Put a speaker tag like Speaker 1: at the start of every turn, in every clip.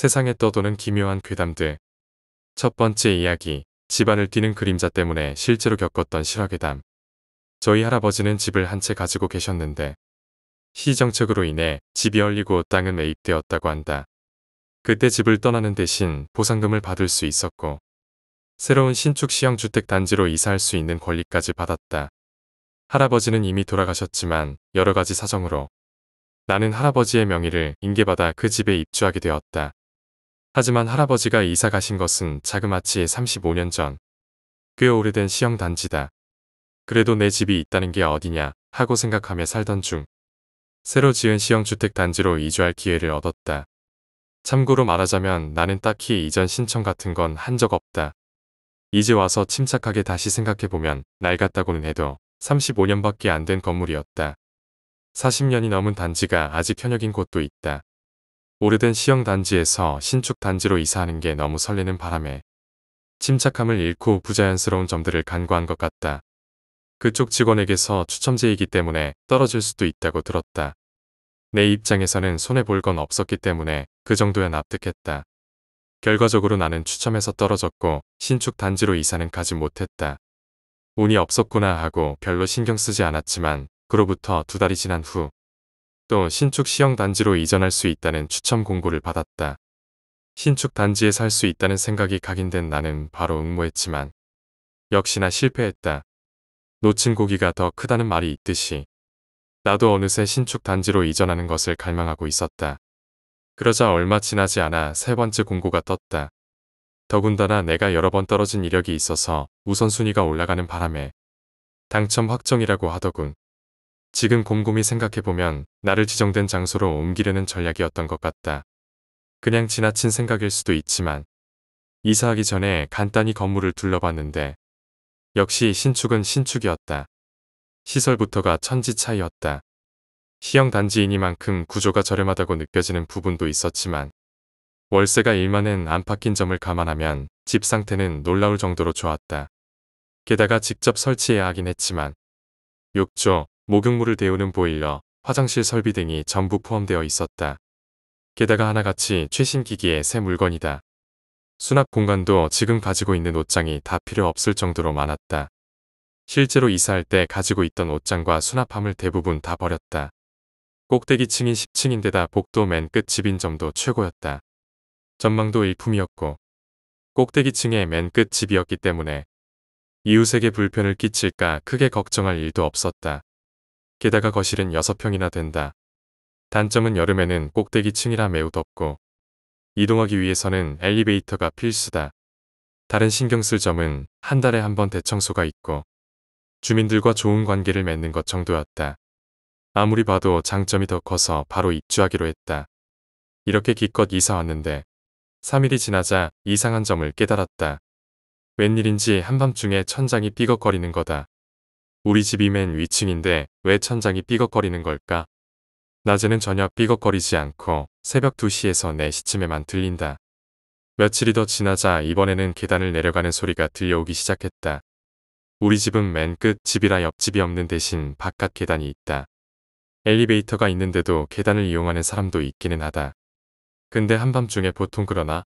Speaker 1: 세상에 떠도는 기묘한 괴담들. 첫 번째 이야기, 집안을 뛰는 그림자 때문에 실제로 겪었던 실화괴담. 저희 할아버지는 집을 한 채 가지고 계셨는데 시정책으로 인해 집이 얼리고 땅은 매입되었다고 한다. 그때 집을 떠나는 대신 보상금을 받을 수 있었고 새로운 신축 시형주택 단지로 이사할 수 있는 권리까지 받았다. 할아버지는 이미 돌아가셨지만 여러 가지 사정으로 나는 할아버지의 명의를 인계받아 그 집에 입주하게 되었다. 하지만 할아버지가 이사 가신 것은 자그마치 35년 전. 꽤 오래된 시형 단지다. 그래도 내 집이 있다는 게 어디냐 하고 생각하며 살던 중 새로 지은 시형주택 단지로 이주할 기회를 얻었다. 참고로 말하자면 나는 딱히 이전 신청 같은 건 한 적 없다. 이제 와서 침착하게 다시 생각해보면 낡았다고는 해도 35년밖에 안 된 건물이었다. 40년이 넘은 단지가 아직 현역인 곳도 있다. 오래된 시형단지에서 신축단지로 이사하는 게 너무 설레는 바람에 침착함을 잃고 부자연스러운 점들을 간과한 것 같다. 그쪽 직원에게서 추첨제이기 때문에 떨어질 수도 있다고 들었다. 내 입장에서는 손해볼 건 없었기 때문에 그 정도야 납득했다. 결과적으로 나는 추첨에서 떨어졌고 신축 단지로 이사는 가지 못했다. 운이 없었구나 하고 별로 신경 쓰지 않았지만 그로부터 두 달이 지난 후또 신축 시형단지로 이전할 수 있다는 추첨 공고를 받았다. 신축 단지에 살 수 있다는 생각이 각인된 나는 바로 응모했지만 역시나 실패했다. 놓친 고기가 더 크다는 말이 있듯이 나도 어느새 신축 단지로 이전하는 것을 갈망하고 있었다. 그러자 얼마 지나지 않아 세 번째 공고가 떴다. 더군다나 내가 여러 번 떨어진 이력이 있어서 우선순위가 올라가는 바람에 당첨 확정이라고 하더군. 지금 곰곰이 생각해보면 나를 지정된 장소로 옮기려는 전략이었던 것 같다. 그냥 지나친 생각일 수도 있지만 이사하기 전에 간단히 건물을 둘러봤는데 역시 신축은 신축이었다. 시설부터가 천지 차이였다. 시형 단지이니만큼 구조가 저렴하다고 느껴지는 부분도 있었지만 월세가 1만엔 안팎인 점을 감안하면 집 상태는 놀라울 정도로 좋았다. 게다가 직접 설치해야 하긴 했지만 욕조, 목욕물을 데우는 보일러, 화장실 설비 등이 전부 포함되어 있었다. 게다가 하나같이 최신 기기의 새 물건이다. 수납 공간도 지금 가지고 있는 옷장이 다 필요 없을 정도로 많았다. 실제로 이사할 때 가지고 있던 옷장과 수납함을 대부분 다 버렸다. 꼭대기층인 10층인데다 복도 맨 끝 집인 점도 최고였다. 전망도 일품이었고 꼭대기층의 맨 끝 집이었기 때문에 이웃에게 불편을 끼칠까 크게 걱정할 일도 없었다. 게다가 거실은 6평이나 된다. 단점은 여름에는 꼭대기층이라 매우 덥고 이동하기 위해서는 엘리베이터가 필수다. 다른 신경 쓸 점은 한 달에 한 번 대청소가 있고 주민들과 좋은 관계를 맺는 것 정도였다. 아무리 봐도 장점이 더 커서 바로 입주하기로 했다. 이렇게 기껏 이사 왔는데 3일이 지나자 이상한 점을 깨달았다. 웬일인지 한밤중에 천장이 삐걱거리는 거다. 우리 집이 맨 위층인데 왜 천장이 삐걱거리는 걸까? 낮에는 전혀 삐걱거리지 않고 새벽 2시에서 4시쯤에만 들린다. 며칠이 더 지나자 이번에는 계단을 내려가는 소리가 들려오기 시작했다. 우리 집은 맨 끝 집이라 옆집이 없는 대신 바깥 계단이 있다. 엘리베이터가 있는데도 계단을 이용하는 사람도 있기는 하다. 근데 한밤중에 보통 그러나?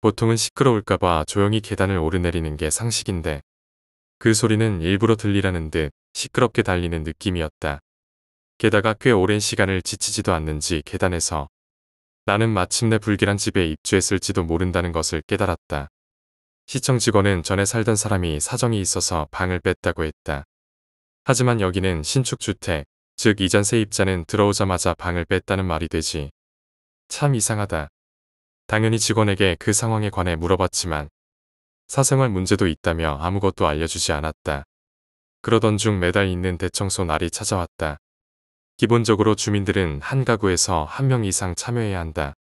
Speaker 1: 보통은 시끄러울까봐 조용히 계단을 오르내리는 게 상식인데 그 소리는 일부러 들리라는 듯 시끄럽게 달리는 느낌이었다. 게다가 꽤 오랜 시간을 지치지도 않는지 계단에서 나는 마침내 불길한 집에 입주했을지도 모른다는 것을 깨달았다. 시청 직원은 전에 살던 사람이 사정이 있어서 방을 뺐다고 했다. 하지만 여기는 신축 주택, 즉 이전 세입자는 들어오자마자 방을 뺐다는 말이 되지. 참 이상하다. 당연히 직원에게 그 상황에 관해 물어봤지만 사생활 문제도 있다며 아무것도 알려주지 않았다. 그러던 중 매달 있는 대청소 날이 찾아왔다. 기본적으로 주민들은 한 가구에서 한 명 이상 참여해야 한다.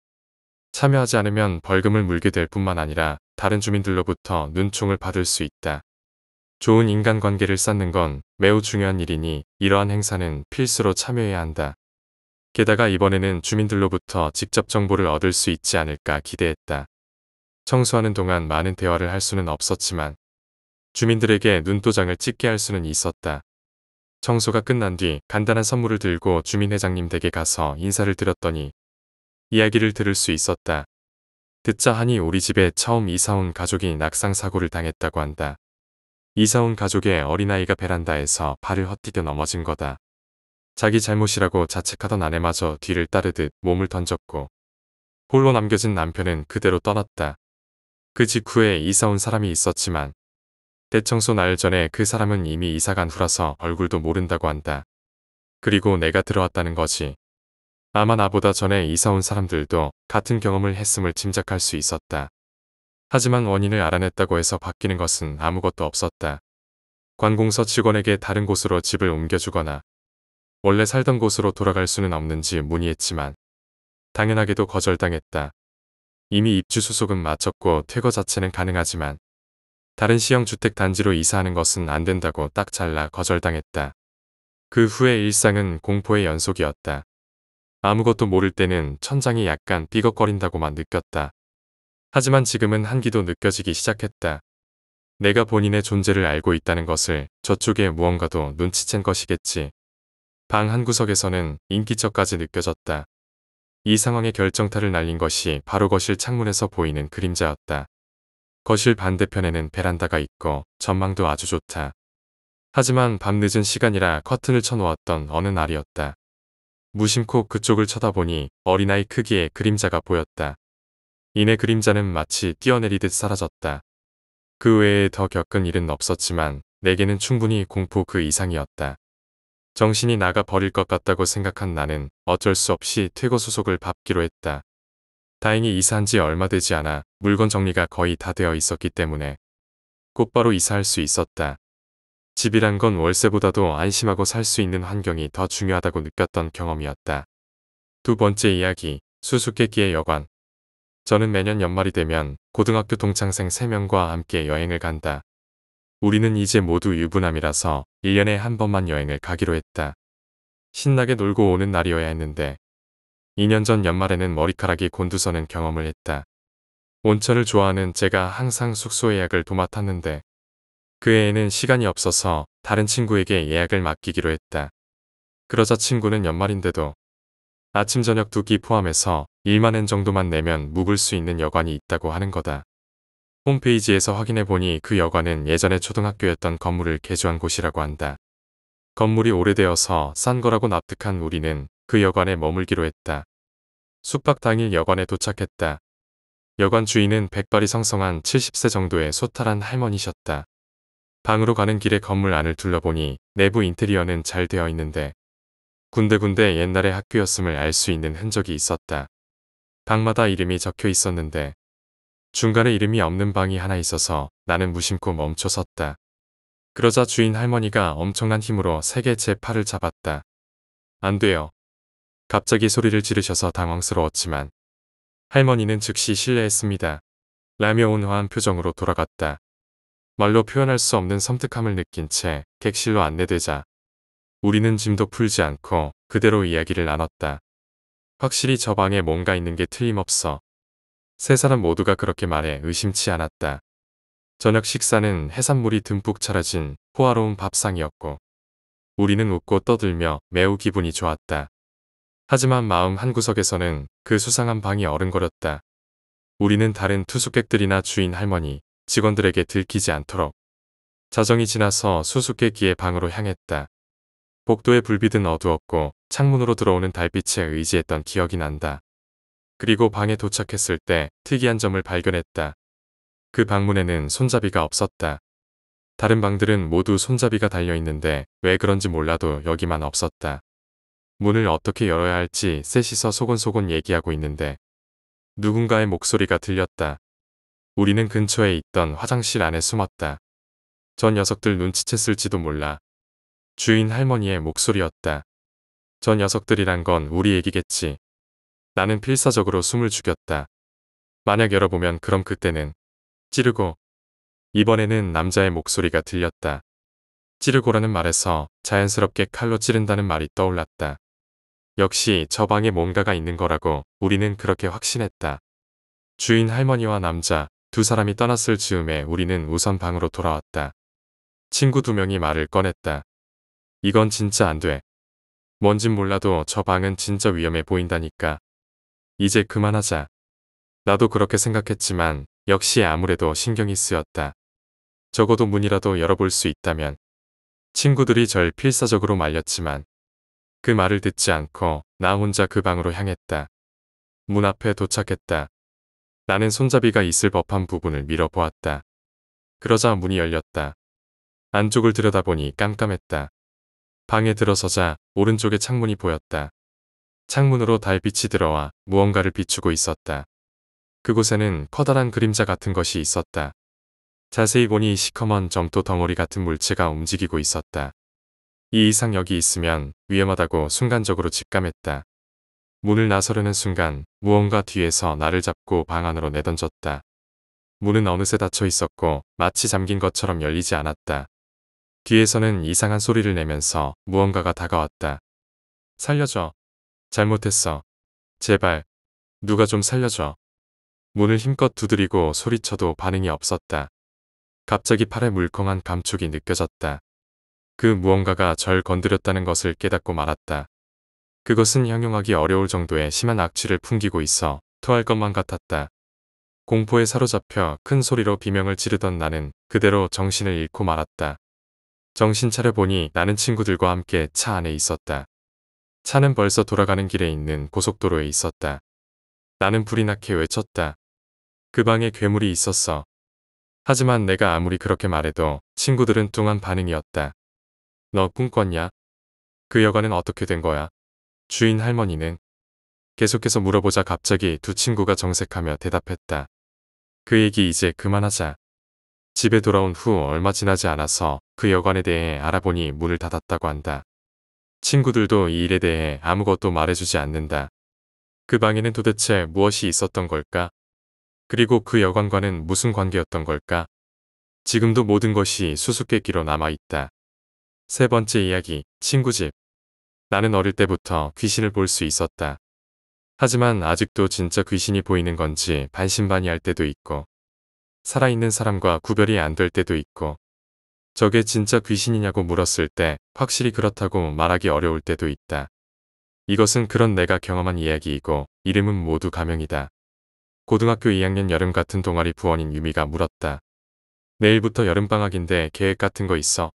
Speaker 1: 참여하지 않으면 벌금을 물게 될 뿐만 아니라 다른 주민들로부터 눈총을 받을 수 있다. 좋은 인간관계를 쌓는 건 매우 중요한 일이니 이러한 행사는 필수로 참여해야 한다. 게다가 이번에는 주민들로부터 직접 정보를 얻을 수 있지 않을까 기대했다. 청소하는 동안 많은 대화를 할 수는 없었지만 주민들에게 눈도장을 찍게 할 수는 있었다. 청소가 끝난 뒤 간단한 선물을 들고 주민회장님 댁에 가서 인사를 드렸더니 이야기를 들을 수 있었다. 듣자 하니 우리 집에 처음 이사온 가족이 낙상사고를 당했다고 한다. 이사온 가족의 어린아이가 베란다에서 발을 헛디뎌 넘어진 거다. 자기 잘못이라고 자책하던 아내마저 뒤를 따르듯 몸을 던졌고 홀로 남겨진 남편은 그대로 떠났다. 그 직후에 이사 온 사람이 있었지만 대청소 날 전에 그 사람은 이미 이사간 후라서 얼굴도 모른다고 한다. 그리고 내가 들어왔다는 거지. 아마 나보다 전에 이사 온 사람들도 같은 경험을 했음을 짐작할 수 있었다. 하지만 원인을 알아냈다고 해서 바뀌는 것은 아무것도 없었다. 관공서 직원에게 다른 곳으로 집을 옮겨주거나 원래 살던 곳으로 돌아갈 수는 없는지 문의했지만 당연하게도 거절당했다. 이미 입주 수속은 마쳤고 퇴거 자체는 가능하지만 다른 시형 주택 단지로 이사하는 것은 안 된다고 딱 잘라 거절당했다. 그 후의 일상은 공포의 연속이었다. 아무것도 모를 때는 천장이 약간 삐걱거린다고만 느꼈다. 하지만 지금은 한기도 느껴지기 시작했다. 내가 본인의 존재를 알고 있다는 것을 저쪽에 무언가도 눈치챈 것이겠지. 방 한구석에서는 인기척까지 느껴졌다. 이 상황에 결정타를 날린 것이 바로 거실 창문에서 보이는 그림자였다. 거실 반대편에는 베란다가 있고 전망도 아주 좋다. 하지만 밤늦은 시간이라 커튼을 쳐놓았던 어느 날이었다. 무심코 그쪽을 쳐다보니 어린아이 크기의 그림자가 보였다. 이내 그림자는 마치 뛰어내리듯 사라졌다. 그 외에 더 겪은 일은 없었지만 내게는 충분히 공포 그 이상이었다. 정신이 나가 버릴 것 같다고 생각한 나는 어쩔 수 없이 퇴거 소속을받기로 했다. 다행히 이사한 지 얼마 되지 않아 물건 정리가 거의 다 되어 있었기 때문에 곧바로 이사할 수 있었다. 집이란 건 월세보다도 안심하고 살 수 있는 환경이 더 중요하다고 느꼈던 경험이었다. 두 번째 이야기, 수수께끼의 여관. 저는 매년 연말이 되면 고등학교 동창생 3명과 함께 여행을 간다. 우리는 이제 모두 유부남이라서 1년에 한 번만 여행을 가기로 했다. 신나게 놀고 오는 날이어야 했는데 2년 전 연말에는 머리카락이 곤두서는 경험을 했다. 온천을 좋아하는 제가 항상 숙소 예약을 도맡았는데 그 애에는 시간이 없어서 다른 친구에게 예약을 맡기기로 했다. 그러자 친구는 연말인데도 아침 저녁 두 끼 포함해서 1만엔 정도만 내면 묵을 수 있는 여관이 있다고 하는 거다. 홈페이지에서 확인해보니 그 여관은 예전에 초등학교였던 건물을 개조한 곳이라고 한다. 건물이 오래되어서 싼 거라고 납득한 우리는 그 여관에 머물기로 했다. 숙박 당일 여관에 도착했다. 여관 주인은 백발이 성성한 70세 정도의 소탈한 할머니셨다. 방으로 가는 길에 건물 안을 둘러보니 내부 인테리어는 잘 되어 있는데 군데군데 옛날의 학교였음을 알 수 있는 흔적이 있었다. 방마다 이름이 적혀 있었는데 중간에 이름이 없는 방이 하나 있어서 나는 무심코 멈춰 섰다. 그러자 주인 할머니가 엄청난 힘으로 세게 제 팔을 잡았다. 안 돼요. 갑자기 소리를 지르셔서 당황스러웠지만 할머니는 즉시 실례했습니다. 라며 온화한 표정으로 돌아갔다. 말로 표현할 수 없는 섬뜩함을 느낀 채 객실로 안내되자 우리는 짐도 풀지 않고 그대로 이야기를 나눴다. 확실히 저 방에 뭔가 있는 게 틀림없어 세 사람 모두가 그렇게 말해 의심치 않았다. 저녁 식사는 해산물이 듬뿍 차려진 호화로운 밥상이었고 우리는 웃고 떠들며 매우 기분이 좋았다. 하지만 마음 한구석에서는 그 수상한 방이 어른거렸다. 우리는 다른 투숙객들이나 주인 할머니, 직원들에게 들키지 않도록 자정이 지나서 수수께끼의 방으로 향했다. 복도의 불빛은 어두웠고 창문으로 들어오는 달빛에 의지했던 기억이 난다. 그리고 방에 도착했을 때 특이한 점을 발견했다. 그 방문에는 손잡이가 없었다. 다른 방들은 모두 손잡이가 달려있는데 왜 그런지 몰라도 여기만 없었다. 문을 어떻게 열어야 할지 셋이서 소곤소곤 얘기하고 있는데 누군가의 목소리가 들렸다. 우리는 근처에 있던 화장실 안에 숨었다. 전 녀석들 눈치챘을지도 몰라. 주인 할머니의 목소리였다. 전 녀석들이란 건 우리 얘기겠지. 나는 필사적으로 숨을 죽였다. 만약 열어보면 그럼 그때는 찌르고 이번에는 남자의 목소리가 들렸다. 찌르고라는 말에서 자연스럽게 칼로 찌른다는 말이 떠올랐다. 역시 저 방에 뭔가가 있는 거라고 우리는 그렇게 확신했다. 주인 할머니와 남자 두 사람이 떠났을 즈음에 우리는 우선 방으로 돌아왔다. 친구 두 명이 말을 꺼냈다. 이건 진짜 안 돼. 뭔진 몰라도 저 방은 진짜 위험해 보인다니까. 이제 그만하자. 나도 그렇게 생각했지만 역시 아무래도 신경이 쓰였다. 적어도 문이라도 열어볼 수 있다면. 친구들이 절 필사적으로 말렸지만 그 말을 듣지 않고 나 혼자 그 방으로 향했다. 문 앞에 도착했다. 나는 손잡이가 있을 법한 부분을 밀어보았다. 그러자 문이 열렸다. 안쪽을 들여다보니 깜깜했다. 방에 들어서자 오른쪽에 창문이 보였다. 창문으로 달빛이 들어와 무언가를 비추고 있었다. 그곳에는 커다란 그림자 같은 것이 있었다. 자세히 보니 시커먼 점토 덩어리 같은 물체가 움직이고 있었다. 이이상 여기 있으면 위험하다고 순간적으로 직감했다. 문을 나서려는 순간 무언가 뒤에서 나를 잡고 방 안으로 내던졌다. 문은 어느새 닫혀 있었고 마치 잠긴 것처럼 열리지 않았다. 뒤에서는 이상한 소리를 내면서 무언가가 다가왔다. 살려줘. 잘못했어. 제발. 누가 좀 살려줘. 문을 힘껏 두드리고 소리쳐도 반응이 없었다. 갑자기 팔에 물컹한 감촉이 느껴졌다. 그 무언가가 절 건드렸다는 것을 깨닫고 말았다. 그것은 형용하기 어려울 정도의 심한 악취를 풍기고 있어 토할 것만 같았다. 공포에 사로잡혀 큰 소리로 비명을 지르던 나는 그대로 정신을 잃고 말았다. 정신 차려보니 나는 친구들과 함께 차 안에 있었다. 차는 벌써 돌아가는 길에 있는 고속도로에 있었다. 나는 불이 나게 외쳤다. 그 방에 괴물이 있었어. 하지만 내가 아무리 그렇게 말해도 친구들은 뚱한 반응이었다. 너 꿈꿨냐? 그 여관은 어떻게 된 거야? 주인 할머니는? 계속해서 물어보자 갑자기 두 친구가 정색하며 대답했다. 그 얘기 이제 그만하자. 집에 돌아온 후 얼마 지나지 않아서 그 여관에 대해 알아보니 문을 닫았다고 한다. 친구들도 이 일에 대해 아무것도 말해주지 않는다. 그 방에는 도대체 무엇이 있었던 걸까? 그리고 그 여관과는 무슨 관계였던 걸까? 지금도 모든 것이 수수께끼로 남아있다. 세 번째 이야기, 친구 집. 나는 어릴 때부터 귀신을 볼 수 있었다. 하지만 아직도 진짜 귀신이 보이는 건지 반신반의할 때도 있고, 살아있는 사람과 구별이 안 될 때도 있고, 저게 진짜 귀신이냐고 물었을 때 확실히 그렇다고 말하기 어려울 때도 있다. 이것은 그런 내가 경험한 이야기이고 이름은 모두 가명이다. 고등학교 2학년 여름 같은 동아리 부원인 유미가 물었다. 내일부터 여름방학인데 계획 같은 거 있어?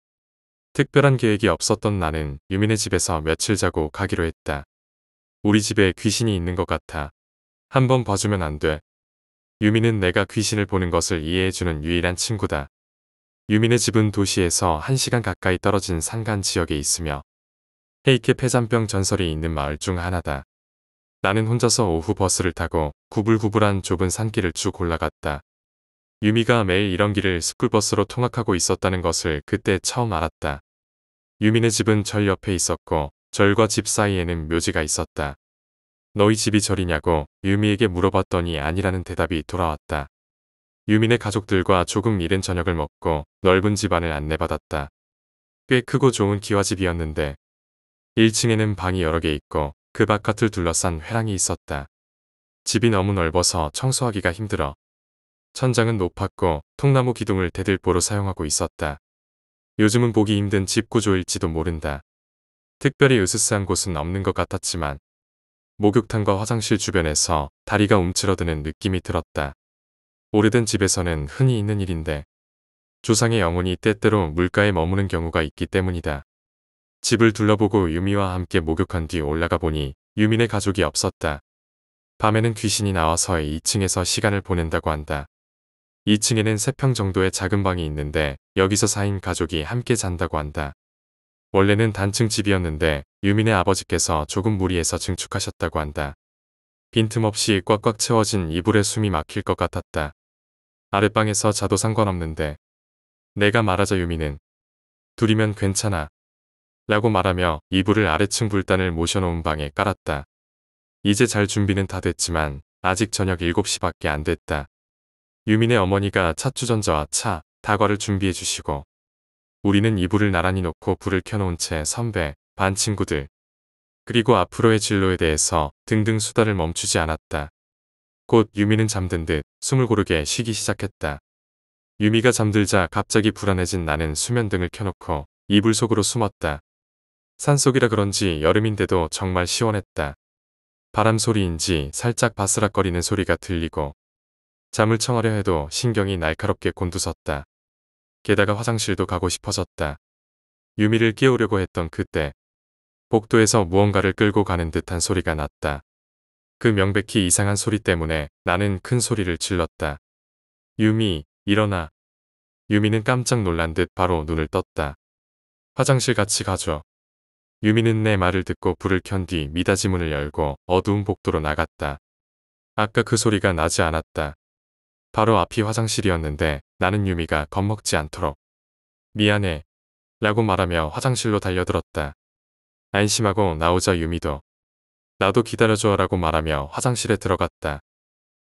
Speaker 1: 특별한 계획이 없었던 나는 유민의 집에서 며칠 자고 가기로 했다. 우리 집에 귀신이 있는 것 같아. 한번 봐주면 안 돼. 유미는 내가 귀신을 보는 것을 이해해주는 유일한 친구다. 유민의 집은 도시에서 1시간 가까이 떨어진 산간 지역에 있으며 헤이케 폐잔병 전설이 있는 마을 중 하나다. 나는 혼자서 오후 버스를 타고 구불구불한 좁은 산길을 쭉 올라갔다. 유미가 매일 이런 길을 스쿨버스로 통학하고 있었다는 것을 그때 처음 알았다. 유민의 집은 절 옆에 있었고 절과 집 사이에는 묘지가 있었다. 너희 집이 절이냐고 유미에게 물어봤더니 아니라는 대답이 돌아왔다. 유민의 가족들과 조금 이른 저녁을 먹고 넓은 집안을 안내받았다. 꽤 크고 좋은 기와집이었는데 1층에는 방이 여러 개 있고 그 바깥을 둘러싼 회랑이 있었다. 집이 너무 넓어서 청소하기가 힘들어. 천장은 높았고 통나무 기둥을 대들보로 사용하고 있었다. 요즘은 보기 힘든 집 구조일지도 모른다. 특별히 으스스한 곳은 없는 것 같았지만 목욕탕과 화장실 주변에서 다리가 움츠러드는 느낌이 들었다. 오래된 집에서는 흔히 있는 일인데 조상의 영혼이 때때로 물가에 머무는 경우가 있기 때문이다. 집을 둘러보고 유미와 함께 목욕한 뒤 올라가 보니 유민의 가족이 없었다. 밤에는 귀신이 나와서 2층에서 시간을 보낸다고 한다. 2층에는 3평 정도의 작은 방이 있는데 여기서 4인 가족이 함께 잔다고 한다. 원래는 단층 집이었는데 유민의 아버지께서 조금 무리해서 증축하셨다고 한다. 빈틈없이 꽉꽉 채워진 이불에 숨이 막힐 것 같았다. 아랫방에서 자도 상관없는데 내가 말하자 유미는 둘이면 괜찮아 라고 말하며 이불을 아래층 불단을 모셔놓은 방에 깔았다. 이제 잘 준비는 다 됐지만 아직 저녁 7시밖에 안 됐다. 유민의 어머니가 차주전자와 차, 다과를 준비해 주시고 우리는 이불을 나란히 놓고 불을 켜놓은 채 선배, 반 친구들 그리고 앞으로의 진로에 대해서 등등 수다를 멈추지 않았다. 곧 유미는 잠든 듯 숨을 고르게 쉬기 시작했다. 유미가 잠들자 갑자기 불안해진 나는 수면등을 켜놓고 이불 속으로 숨었다. 산속이라 그런지 여름인데도 정말 시원했다. 바람 소리인지 살짝 바스락거리는 소리가 들리고 잠을 청하려 해도 신경이 날카롭게 곤두섰다. 게다가 화장실도 가고 싶어졌다. 유미를 깨우려고 했던 그때 복도에서 무언가를 끌고 가는 듯한 소리가 났다. 그 명백히 이상한 소리 때문에 나는 큰 소리를 질렀다. 유미, 일어나. 유미는 깜짝 놀란 듯 바로 눈을 떴다. 화장실 같이 가죠. 유미는 내 말을 듣고 불을 켠 뒤 미닫이 문을 열고 어두운 복도로 나갔다. 아까 그 소리가 나지 않았다. 바로 앞이 화장실이었는데 나는 유미가 겁먹지 않도록 미안해 라고 말하며 화장실로 달려들었다. 안심하고 나오자 유미도 나도 기다려줘 라고 말하며 화장실에 들어갔다.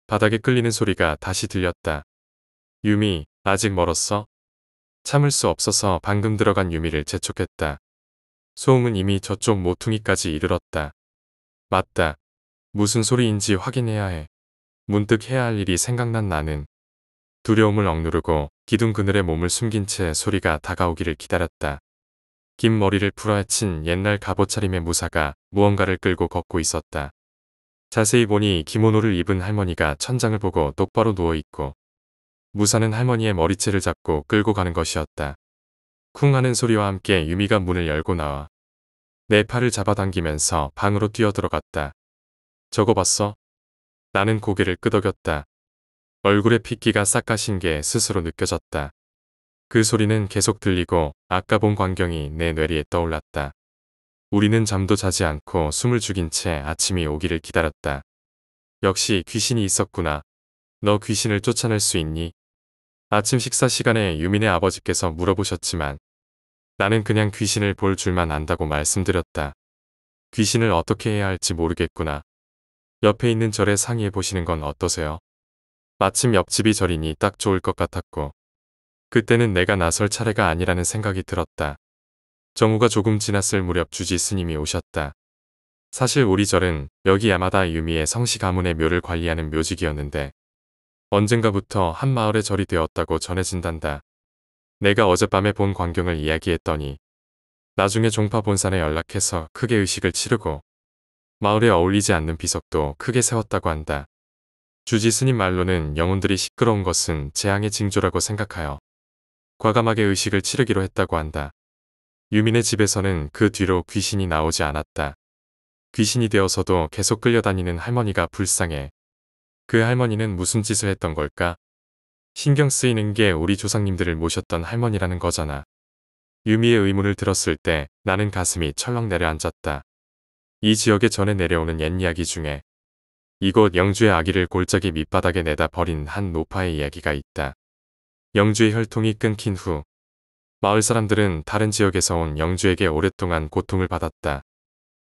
Speaker 1: 바닥에 끌리는 소리가 다시 들렸다. 유미, 아직 멀었어? 참을 수 없어서 방금 들어간 유미를 재촉했다. 소음은 이미 저쪽 모퉁이까지 이르렀다. 맞다. 무슨 소리인지 확인해야 해. 문득 해야 할 일이 생각난 나는 두려움을 억누르고 기둥 그늘에 몸을 숨긴 채 소리가 다가오기를 기다렸다. 긴 머리를 풀어헤친 옛날 갑옷차림의 무사가 무언가를 끌고 걷고 있었다. 자세히 보니 기모노를 입은 할머니가 천장을 보고 똑바로 누워있고 무사는 할머니의 머리채를 잡고 끌고 가는 것이었다. 쿵 하는 소리와 함께 유미가 문을 열고 나와 내 팔을 잡아당기면서 방으로 뛰어들어갔다. 저거 봤어? 나는 고개를 끄덕였다. 얼굴에 핏기가 싹 가신 게 스스로 느껴졌다. 그 소리는 계속 들리고 아까 본 광경이 내 뇌리에 떠올랐다. 우리는 잠도 자지 않고 숨을 죽인 채 아침이 오기를 기다렸다. 역시 귀신이 있었구나. 너 귀신을 쫓아낼 수 있니? 아침 식사 시간에 유민의 아버지께서 물어보셨지만 나는 그냥 귀신을 볼 줄만 안다고 말씀드렸다. 귀신을 어떻게 해야 할지 모르겠구나. 옆에 있는 절에 상의해 보시는 건 어떠세요? 마침 옆집이 절이니 딱 좋을 것 같았고 그때는 내가 나설 차례가 아니라는 생각이 들었다. 정우가 조금 지났을 무렵 주지 스님이 오셨다. 사실 우리 절은 여기 야마다 유미의 성씨 가문의 묘를 관리하는 묘직이었는데 언젠가부터 한 마을의 절이 되었다고 전해진단다. 내가 어젯밤에 본 광경을 이야기했더니 나중에 종파 본산에 연락해서 크게 의식을 치르고 마을에 어울리지 않는 비석도 크게 세웠다고 한다. 주지 스님 말로는 영혼들이 시끄러운 것은 재앙의 징조라고 생각하여 과감하게 의식을 치르기로 했다고 한다. 유민의 집에서는 그 뒤로 귀신이 나오지 않았다. 귀신이 되어서도 계속 끌려다니는 할머니가 불쌍해. 그 할머니는 무슨 짓을 했던 걸까? 신경 쓰이는 게 우리 조상님들을 모셨던 할머니라는 거잖아. 유미의 의문을 들었을 때 나는 가슴이 철렁 내려앉았다. 이 지역에 전해 내려오는 옛 이야기 중에 이곳 영주의 아기를 골짜기 밑바닥에 내다 버린 한 노파의 이야기가 있다. 영주의 혈통이 끊긴 후 마을 사람들은 다른 지역에서 온 영주에게 오랫동안 고통을 받았다.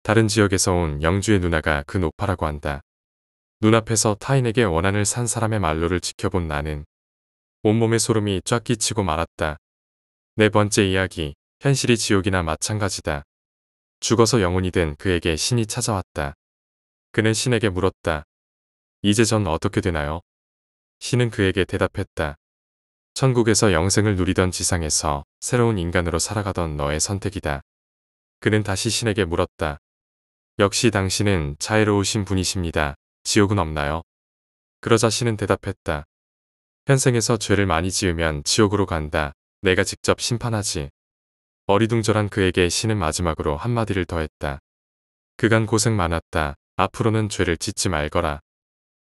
Speaker 1: 다른 지역에서 온 영주의 누나가 그 노파라고 한다. 눈앞에서 타인에게 원한을 산 사람의 말로를 지켜본 나는 온몸에 소름이 쫙 끼치고 말았다. 네 번째 이야기, 현실이 지옥이나 마찬가지다. 죽어서 영혼이 된 그에게 신이 찾아왔다. 그는 신에게 물었다. 이제 전 어떻게 되나요? 신은 그에게 대답했다. 천국에서 영생을 누리던 지상에서 새로운 인간으로 살아가던 너의 선택이다. 그는 다시 신에게 물었다. 역시 당신은 자애로우신 분이십니다. 지옥은 없나요? 그러자 신은 대답했다. 현생에서 죄를 많이 지으면 지옥으로 간다. 내가 직접 심판하지. 어리둥절한 그에게 신은 마지막으로 한마디를 더했다. 그간 고생 많았다. 앞으로는 죄를 짓지 말거라.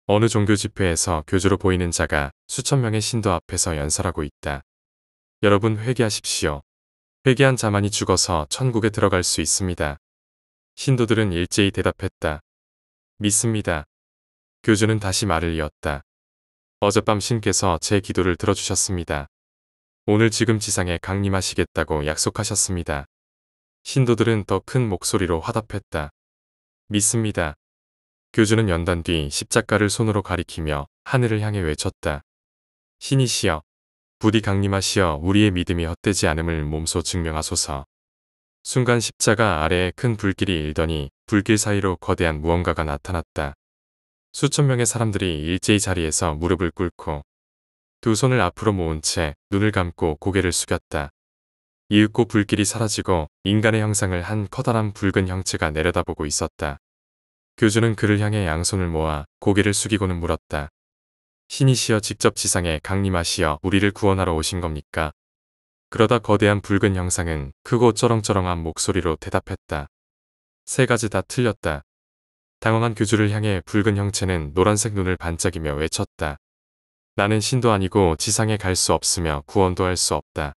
Speaker 1: 어느 종교 집회에서 교주로 보이는 자가 수천 명의 신도 앞에서 연설하고 있다. 여러분 회개하십시오. 회개한 자만이 죽어서 천국에 들어갈 수 있습니다. 신도들은 일제히 대답했다. 믿습니다. 교주는 다시 말을 이었다. 어젯밤 신께서 제 기도를 들어주셨습니다. 오늘 지금 지상에 강림하시겠다고 약속하셨습니다. 신도들은 더 큰 목소리로 화답했다. 믿습니다. 교주는 연단 뒤 십자가를 손으로 가리키며 하늘을 향해 외쳤다. 신이시여, 부디 강림하시어 우리의 믿음이 헛되지 않음을 몸소 증명하소서. 순간 십자가 아래에 큰 불길이 일더니 불길 사이로 거대한 무언가가 나타났다. 수천 명의 사람들이 일제히 자리에서 무릎을 꿇고 두 손을 앞으로 모은 채 눈을 감고 고개를 숙였다. 이윽고 불길이 사라지고 인간의 형상을 한 커다란 붉은 형체가 내려다보고 있었다. 교주는 그를 향해 양손을 모아 고개를 숙이고는 물었다. 신이시여 직접 지상에 강림하시어 우리를 구원하러 오신 겁니까? 그러다 거대한 붉은 형상은 크고 쩌렁쩌렁한 목소리로 대답했다. 세 가지 다 틀렸다. 당황한 교주를 향해 붉은 형체는 노란색 눈을 반짝이며 외쳤다. 나는 신도 아니고 지상에 갈 수 없으며 구원도 할 수 없다.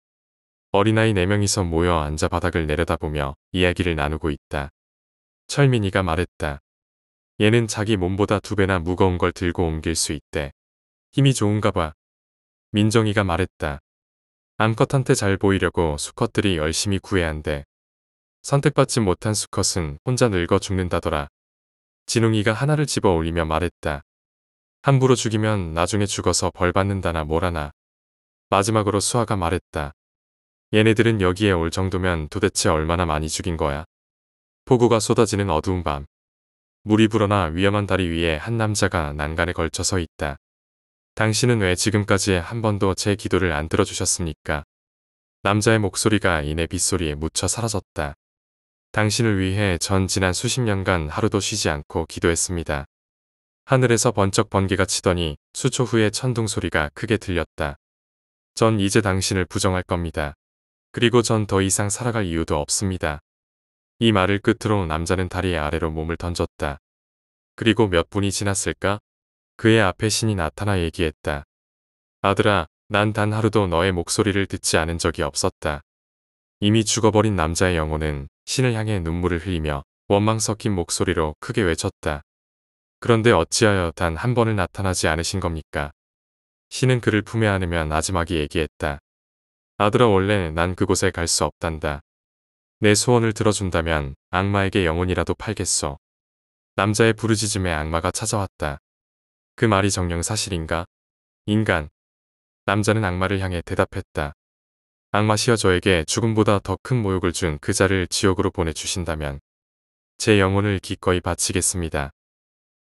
Speaker 1: 어린아이 네명이서 모여 앉아 바닥을 내려다보며 이야기를 나누고 있다. 철민이가 말했다. 얘는 자기 몸보다 두 배나 무거운 걸 들고 옮길 수 있대. 힘이 좋은가 봐. 민정이가 말했다. 암컷한테 잘 보이려고 수컷들이 열심히 구애 한대. 선택받지 못한 수컷은 혼자 늙어 죽는다더라. 진웅이가 하나를 집어 올리며 말했다. 함부로 죽이면 나중에 죽어서 벌 받는다나 뭐라나. 마지막으로 수아가 말했다. 얘네들은 여기에 올 정도면 도대체 얼마나 많이 죽인 거야. 폭우가 쏟아지는 어두운 밤. 물이 불어나 위험한 다리 위에 한 남자가 난간에 걸쳐 서 있다. 당신은 왜 지금까지 한 번도 제 기도를 안 들어주셨습니까? 남자의 목소리가 이내 빗소리에 묻혀 사라졌다. 당신을 위해 전 지난 수십 년간 하루도 쉬지 않고 기도했습니다. 하늘에서 번쩍 번개가 치더니 수초 후에 천둥 소리가 크게 들렸다. 전 이제 당신을 부정할 겁니다. 그리고 전 더 이상 살아갈 이유도 없습니다. 이 말을 끝으로 남자는 다리 아래로 몸을 던졌다. 그리고 몇 분이 지났을까? 그의 앞에 신이 나타나 얘기했다. 아들아, 난 단 하루도 너의 목소리를 듣지 않은 적이 없었다. 이미 죽어버린 남자의 영혼은 신을 향해 눈물을 흘리며 원망 섞인 목소리로 크게 외쳤다. 그런데 어찌하여 단 한 번을 나타나지 않으신 겁니까? 신은 그를 품에 안으면마지막이 얘기했다. 아들아 원래 난 그곳에 갈 수 없단다. 내 소원을 들어준다면 악마에게 영혼이라도 팔겠소. 남자의 부르짖음에 악마가 찾아왔다. 그 말이 정령 사실인가? 인간. 남자는 악마를 향해 대답했다. 악마시여 저에게 죽음보다 더 큰 모욕을 준 그자를 지옥으로 보내주신다면 제 영혼을 기꺼이 바치겠습니다.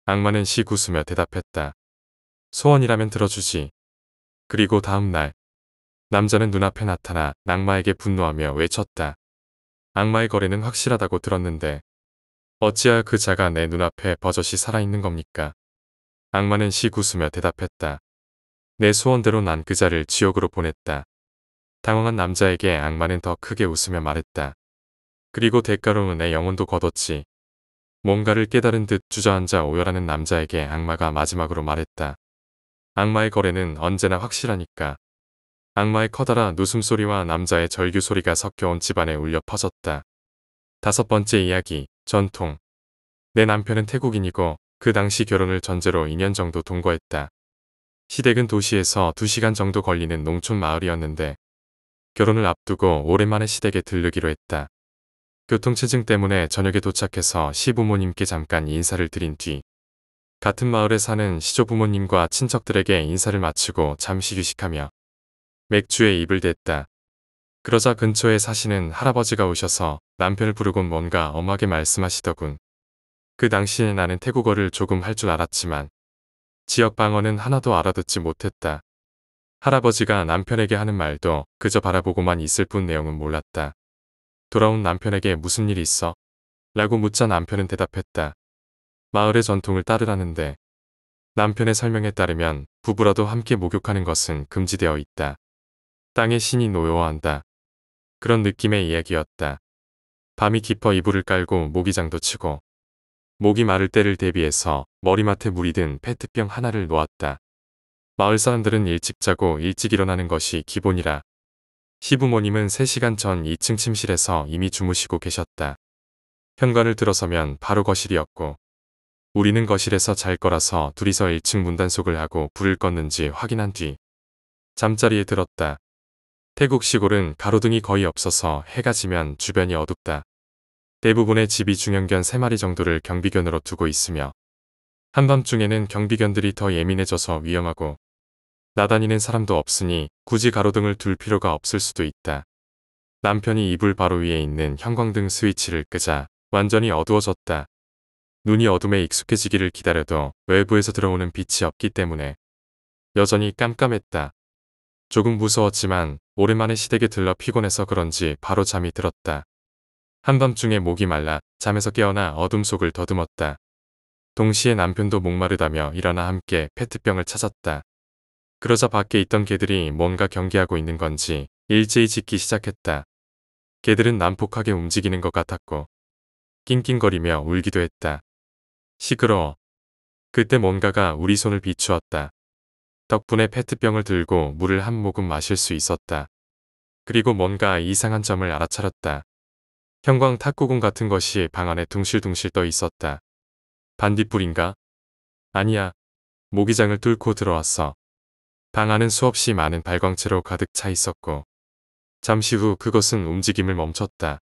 Speaker 1: 악마는 시구으며 대답했다. 소원이라면 들어주지. 그리고 다음 날 남자는 눈앞에 나타나 악마에게 분노하며 외쳤다. 악마의 거래는 확실하다고 들었는데 어찌하여 그 자가 내 눈앞에 버젓이 살아있는 겁니까? 악마는 시구수며 대답했다. 내 소원대로 난 그 자를 지옥으로 보냈다. 당황한 남자에게 악마는 더 크게 웃으며 말했다. 그리고 대가로 는내 영혼도 거뒀지. 뭔가를 깨달은 듯 주저앉아 오열하는 남자에게 악마가 마지막으로 말했다. 악마의 거래는 언제나 확실하니까. 악마의 커다란 웃음소리와 남자의 절규소리가 섞여온 집안에 울려 퍼졌다. 다섯 번째 이야기, 전통. 내 남편은 태국인이고 그 당시 결혼을 전제로 2년 정도 동거했다. 시댁은 도시에서 2시간 정도 걸리는 농촌 마을이었는데 결혼을 앞두고 오랜만에 시댁에 들르기로 했다. 교통체증 때문에 저녁에 도착해서 시부모님께 잠깐 인사를 드린 뒤 같은 마을에 사는 시조부모님과 친척들에게 인사를 마치고 잠시 휴식하며 맥주에 입을 댔다. 그러자 근처에 사시는 할아버지가 오셔서 남편을 부르곤 뭔가 엄하게 말씀하시더군. 그 당시에 나는 태국어를 조금 할 줄 알았지만 지역 방언은 하나도 알아듣지 못했다. 할아버지가 남편에게 하는 말도 그저 바라보고만 있을 뿐 내용은 몰랐다. 돌아온 남편에게 무슨 일 있어? 라고 묻자 남편은 대답했다. 마을의 전통을 따르라는데 남편의 설명에 따르면 부부라도 함께 목욕하는 것은 금지되어 있다. 땅의 신이 노여워한다. 그런 느낌의 이야기였다. 밤이 깊어 이불을 깔고 모기장도 치고 목이 마를 때를 대비해서 머리맡에 물이 든 페트병 하나를 놓았다. 마을 사람들은 일찍 자고 일찍 일어나는 것이 기본이라 시부모님은 3시간 전 2층 침실에서 이미 주무시고 계셨다. 현관을 들어서면 바로 거실이었고 우리는 거실에서 잘 거라서 둘이서 1층 문단속을 하고 불을 껐는지 확인한 뒤 잠자리에 들었다. 태국 시골은 가로등이 거의 없어서 해가 지면 주변이 어둡다. 대부분의 집이 중형견 3마리 정도를 경비견으로 두고 있으며 한밤중에는 경비견들이 더 예민해져서 위험하고 나다니는 사람도 없으니 굳이 가로등을 둘 필요가 없을 수도 있다. 남편이 이불 바로 위에 있는 형광등 스위치를 끄자 완전히 어두워졌다. 눈이 어둠에 익숙해지기를 기다려도 외부에서 들어오는 빛이 없기 때문에 여전히 깜깜했다. 조금 무서웠지만 오랜만에 시댁에 들러 피곤해서 그런지 바로 잠이 들었다. 한밤중에 목이 말라 잠에서 깨어나 어둠 속을 더듬었다. 동시에 남편도 목마르다며 일어나 함께 페트병을 찾았다. 그러자 밖에 있던 개들이 뭔가 경계하고 있는 건지 일제히 짖기 시작했다. 개들은 난폭하게 움직이는 것 같았고 낑낑거리며 울기도 했다. 시끄러워. 그때 뭔가가 우리 손을 비추었다. 덕분에 페트병을 들고 물을 한 모금 마실 수 있었다. 그리고 뭔가 이상한 점을 알아차렸다. 형광 탁구공 같은 것이 방 안에 둥실둥실 떠 있었다. 반딧불인가? 아니야. 모기장을 뚫고 들어왔어. 방 안은 수없이 많은 발광체로 가득 차 있었고 잠시 후 그것은 움직임을 멈췄다.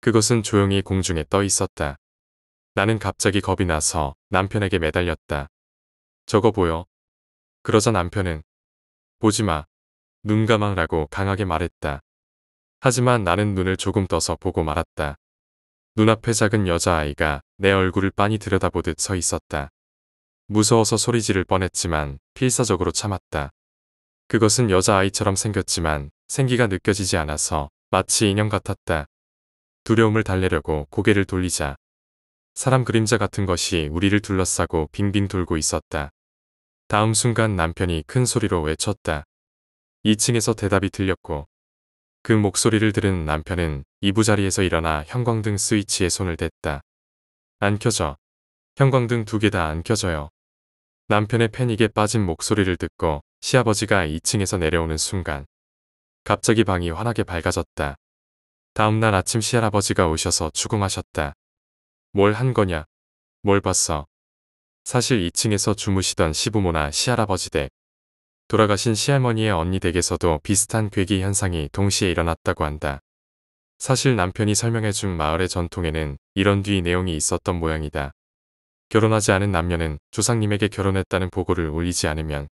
Speaker 1: 그것은 조용히 공중에 떠 있었다. 나는 갑자기 겁이 나서 남편에게 매달렸다. 저거 보여. 그러자 남편은 보지마 눈 감아라고 강하게 말했다. 하지만 나는 눈을 조금 떠서 보고 말았다. 눈앞에 작은 여자아이가 내 얼굴을 빤히 들여다보듯 서 있었다. 무서워서 소리 지를 뻔했지만 필사적으로 참았다. 그것은 여자아이처럼 생겼지만 생기가 느껴지지 않아서 마치 인형 같았다. 두려움을 달래려고 고개를 돌리자 사람 그림자 같은 것이 우리를 둘러싸고 빙빙 돌고 있었다. 다음 순간 남편이 큰 소리로 외쳤다. 2층에서 대답이 들렸고 그 목소리를 들은 남편은 이부자리에서 일어나 형광등 스위치에 손을 댔다. 안 켜져. 형광등 두 개 다 안 켜져요. 남편의 패닉에 빠진 목소리를 듣고 시아버지가 2층에서 내려오는 순간 갑자기 방이 환하게 밝아졌다. 다음날 아침 시할아버지가 오셔서 추궁하셨다. 뭘 한 거냐? 뭘 봤어? 사실 2층에서 주무시던 시부모나 시할아버지 댁, 돌아가신 시할머니의 언니 댁에서도 비슷한 괴기 현상이 동시에 일어났다고 한다. 사실 남편이 설명해준 마을의 전통에는 이런 뒤 내용이 있었던 모양이다. 결혼하지 않은 남녀는 조상님에게 결혼했다는 보고를 올리지 않으면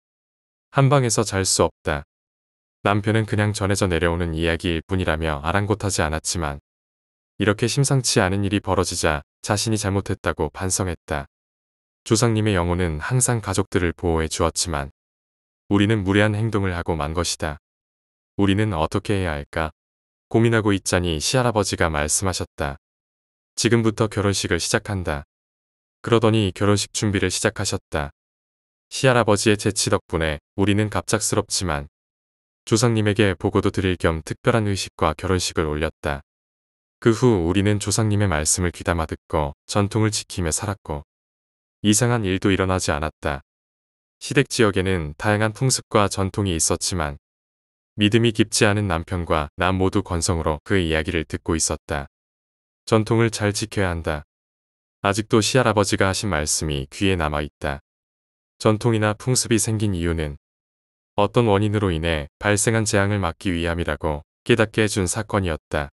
Speaker 1: 한방에서 잘 수 없다. 남편은 그냥 전해져 내려오는 이야기일 뿐이라며 아랑곳하지 않았지만 이렇게 심상치 않은 일이 벌어지자 자신이 잘못했다고 반성했다. 조상님의 영혼은 항상 가족들을 보호해 주었지만 우리는 무례한 행동을 하고 만 것이다. 우리는 어떻게 해야 할까? 고민하고 있자니 시할아버지가 말씀하셨다. 지금부터 결혼식을 시작한다. 그러더니 결혼식 준비를 시작하셨다. 시할아버지의 재치 덕분에 우리는 갑작스럽지만 조상님에게 보고도 드릴 겸 특별한 의식과 결혼식을 올렸다. 그 후 우리는 조상님의 말씀을 귀담아 듣고 전통을 지키며 살았고 이상한 일도 일어나지 않았다. 시댁 지역에는 다양한 풍습과 전통이 있었지만 믿음이 깊지 않은 남편과 남 모두 건성으로 그 이야기를 듣고 있었다. 전통을 잘 지켜야 한다. 아직도 시할아버지가 하신 말씀이 귀에 남아있다. 전통이나 풍습이 생긴 이유는 어떤 원인으로 인해 발생한 재앙을 막기 위함이라고 깨닫게 해준 사건이었다.